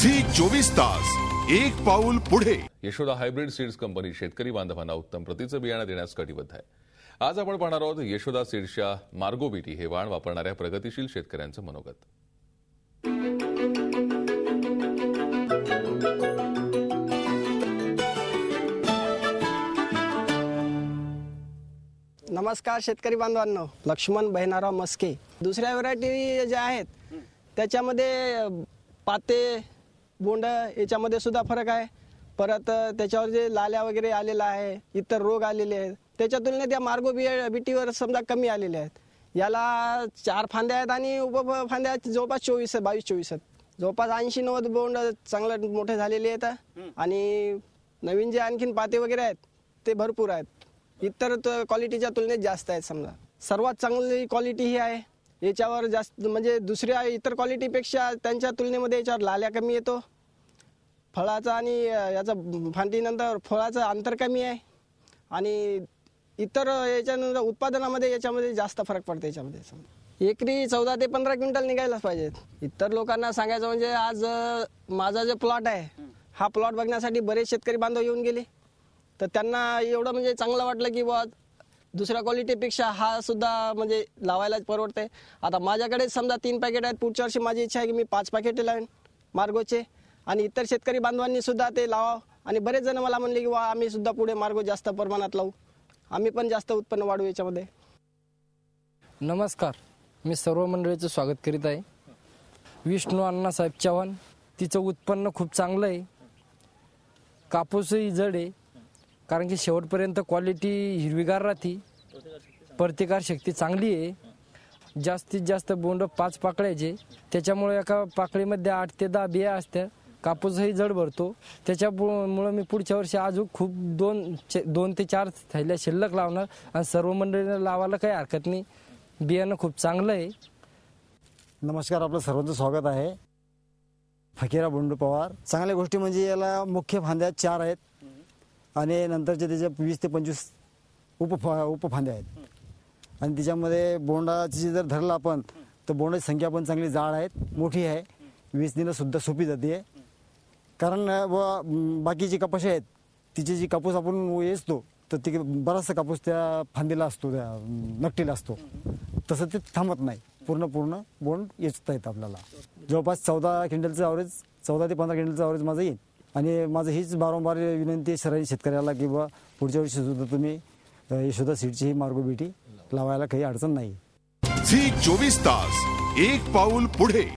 जी चोवीस तास एक पाऊल पुढे यशोदा हायब्रीड सीड्स कंपनी शेतकरी बांधवांना उत्तम प्रतीचं बियाणं देण्यास कटिबद्ध आहे आज आपण पाहणार आहोत यशोदा सीड्सच्या मार्गोबीटी हे वाण वापरणाऱ्या प्रगतीशील शेतकऱ्यांचं मनोगत नमस्कार शेतकरी बांधवांनो लक्ष्मण बहिनाराव मस्के दुसऱ्या व्हरायटी ज्या आहेत त्याच्यामध्ये पाते बोंड याच्यामध्ये सुद्धा फरक आहे परत त्याच्यावर जे लाल्या वगैरे आलेला आहे इतर रोग आलेले आहेत त्याच्या तुलनेत या मार्गो बी बीटीवर समजा कमी आलेले आहेत याला चार फांद्या आहेत आणि उप फांद्या जवळपास चोवीस बावीस चोवीस आहेत जवळपास ऐंशी नव्वद बोंड चांगले मोठे झालेले आहेत आणि नवीन जे आणखीन पाते वगैरे आहेत ते भरपूर आहेत इतर क्वालिटीच्या तुलनेत जास्त आहेत समजा सर्वात चांगली क्वालिटी ही आहे याच्यावर जास्त म्हणजे दुसऱ्या इतर क्वालिटीपेक्षा त्यांच्या तुलनेमध्ये याच्यावर लाल्या कमी येतो फळाचा आणि याचा फांदीनंतर फळाचं अंतर कमी आहे आणि इतर याच्यानंतर उत्पादनामध्ये याच्यामध्ये जास्त फरक पडतो याच्यामध्ये एकरी चौदा ते पंधरा क्विंटल निघायलाच पाहिजेत इतर लोकांना सांगायचं म्हणजे आज माझा जो प्लॉट आहे हा प्लॉट बघण्यासाठी बरेच शेतकरी बांधव येऊन गेले तर त्यांना एवढं म्हणजे चांगलं वाटलं की बा दुसऱ्या क्वालिटीपेक्षा हा सुद्धा म्हणजे लावायलाच परवडते आता माझ्याकडे समजा तीन पॅकेट आहेत पुढच्या वर्षी माझी इच्छा आहे की मी पाच पॅकेट लावेन मार्गोचे आणि इतर शेतकरी बांधवांनी सुद्धा ते लावा आणि बरेच जण मला म्हणले की वा आम्ही सुद्धा पुढे मार्गो जास्त प्रमाणात लावू आम्ही पण जास्त उत्पन्न वाढू याच्यामध्ये नमस्कार मी सर्व मंडळीचं स्वागत करीत आहे विष्णू अण्णासाहेब चव्हाण तिचं उत्पन्न खूप चांगलं आहे कापूसही जड आहे कारण की शेवटपर्यंत क्वालिटी हिरवीगार राहते प्रतिकार शक्ती चांगली आहे जास्तीत जास्त बोंड पाच पाकळ्याचे त्याच्यामुळे एका पाकळीमध्ये आठ ते दहा बिया असत्या कापूसही जड भरतो त्याच्यामुळं मी पुढच्या वर्षी अजून खूप दोन दोन ते चार थैल्या शिल्लक लावणार आणि सर्व मंडळीनं लावायला काही हरकत नाही बियाणं खूप चांगलं आहे नमस्कार आपलं सर्वांचं स्वागत आहे फकीरा बोंडू पवार चांगल्या गोष्टी म्हणजे याला मुख्य फांद्या चार आहेत आणि नंतरचे त्याच्या वीस ते पंचवीस उपफा उपफांद्या आहेत आणि त्याच्यामध्ये बोंडाची जर धरलं आपण तर बोंडाची संख्या पण चांगली जाड आहेत मोठी आहे वीस दिनं सुद्धा सोपी जाते कारण व बाकीची कपाशी आहेत तिची जी कापूस आपण येचतो तर ती बराचसा कापूस त्या फांदीला असतो त्या नकटीला असतो तसं ते थांबत नाही पूर्ण पूर्ण बोंड येचता येतं आपल्याला जवळपास चौदा क्विंटलचं ॲव्हरेज चौदा ते पंधरा क्विंटलचं ॲव्हरेज माझं येईल आणि माझं हीच वारंवार विनंती सरांनी शेतकऱ्याला की बा पुढच्या वर्षी सुद्धा तुम्ही यशोदा सीडची ही मार्गोबेटी लावायला काही अडचण नाही झी चोवीस तास एक पाऊल पुढे